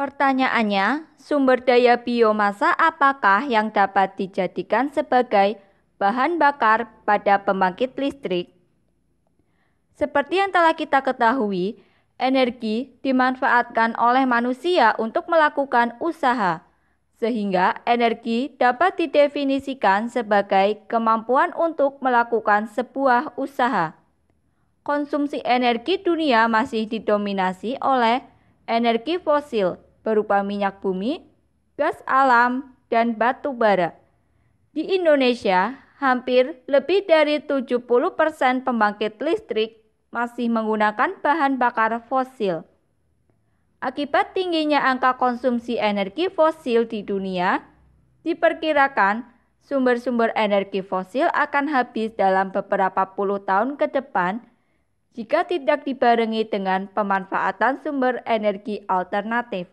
Pertanyaannya, sumber daya biomasa apakah yang dapat dijadikan sebagai bahan bakar pada pembangkit listrik? Seperti yang telah kita ketahui, energi dimanfaatkan oleh manusia untuk melakukan usaha, sehingga energi dapat didefinisikan sebagai kemampuan untuk melakukan sebuah usaha. Konsumsi energi dunia masih didominasi oleh energi fosil berupa minyak bumi, gas alam, dan batu bara. Di Indonesia, hampir lebih dari 70% persen pembangkit listrik masih menggunakan bahan bakar fosil. Akibat tingginya angka konsumsi energi fosil di dunia, diperkirakan sumber-sumber energi fosil akan habis dalam beberapa puluh tahun ke depan jika tidak dibarengi dengan pemanfaatan sumber energi alternatif.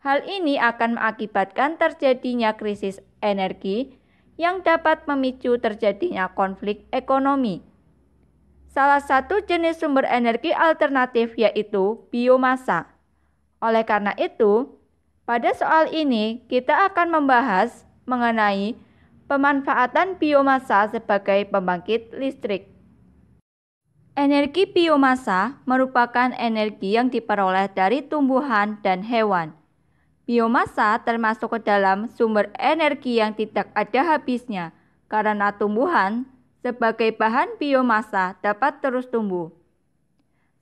Hal ini akan mengakibatkan terjadinya krisis energi yang dapat memicu terjadinya konflik ekonomi. Salah satu jenis sumber energi alternatif yaitu biomasa. Oleh karena itu, pada soal ini kita akan membahas mengenai pemanfaatan biomasa sebagai pembangkit listrik. Energi biomasa merupakan energi yang diperoleh dari tumbuhan dan hewan. Biomasa termasuk ke dalam sumber energi yang tidak ada habisnya karena tumbuhan sebagai bahan biomasa dapat terus tumbuh.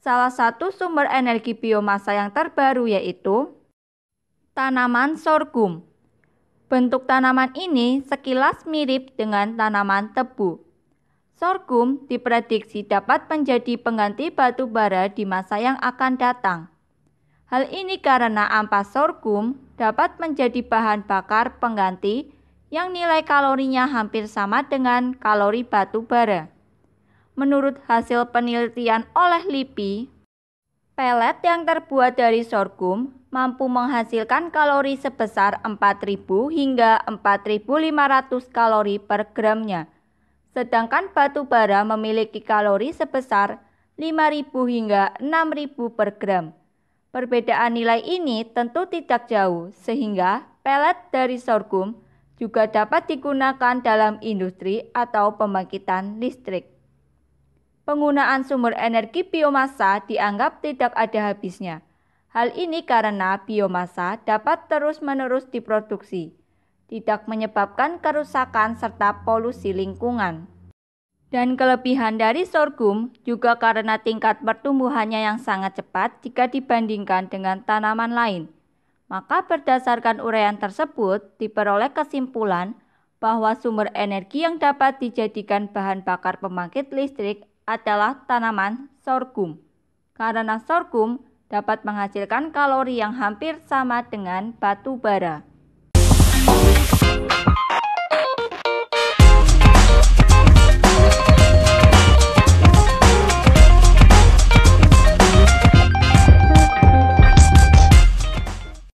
Salah satu sumber energi biomasa yang terbaru yaitu tanaman sorghum. Bentuk tanaman ini sekilas mirip dengan tanaman tebu. Sorghum diprediksi dapat menjadi pengganti batu bara di masa yang akan datang. Hal ini karena ampas sorghum dapat menjadi bahan bakar pengganti yang nilai kalorinya hampir sama dengan kalori batu bara. Menurut hasil penelitian oleh LIPI, pelet yang terbuat dari sorghum mampu menghasilkan kalori sebesar 4.000 hingga 4.500 kalori per gramnya. Sedangkan batu bara memiliki kalori sebesar 5.000 hingga 6.000 per gram. Perbedaan nilai ini tentu tidak jauh, sehingga pelet dari sorghum juga dapat digunakan dalam industri atau pembangkitan listrik. Penggunaan sumber energi biomasa dianggap tidak ada habisnya. Hal ini karena biomasa dapat terus-menerus diproduksi, tidak menyebabkan kerusakan serta polusi lingkungan. Dan kelebihan dari sorghum juga karena tingkat pertumbuhannya yang sangat cepat jika dibandingkan dengan tanaman lain. Maka berdasarkan uraian tersebut diperoleh kesimpulan bahwa sumber energi yang dapat dijadikan bahan bakar pembangkit listrik adalah tanaman sorghum. Karena sorghum dapat menghasilkan kalori yang hampir sama dengan batu bara.